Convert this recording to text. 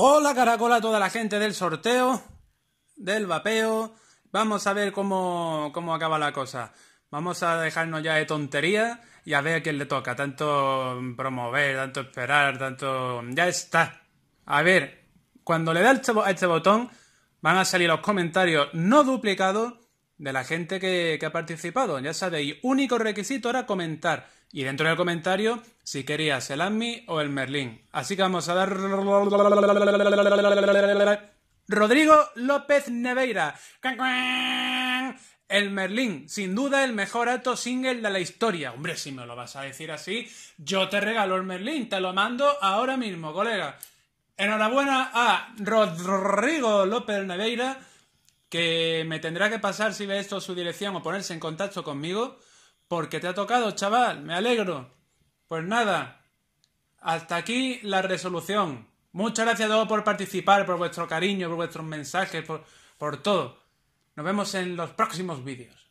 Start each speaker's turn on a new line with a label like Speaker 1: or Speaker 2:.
Speaker 1: Hola caracola toda la gente del sorteo, del vapeo. Vamos a ver cómo, acaba la cosa. Vamos a dejarnos ya de tontería y a ver a quién le toca. Tanto promover, tanto esperar, tanto... Ya está. A ver, cuando le da a este, este botón van a salir los comentarios no duplicados de la gente que, ha participado. Ya sabéis, único requisito era comentar. Y dentro del comentario, si querías el Admi o el Merlín. Así que vamos a dar... Rodrigo López Neveira. El Merlín, sin duda el mejor alto single de la historia. Hombre, si me lo vas a decir así, yo te regalo el Merlín, te lo mando ahora mismo, colega. Enhorabuena a Rodrigo López Neveira que me tendrá que pasar si ve esto su dirección o ponerse en contacto conmigo, porque te ha tocado, chaval, me alegro. Pues nada, hasta aquí la resolución. Muchas gracias a todos por participar, por vuestro cariño, por vuestros mensajes, por, por todo. Nos vemos en los próximos vídeos.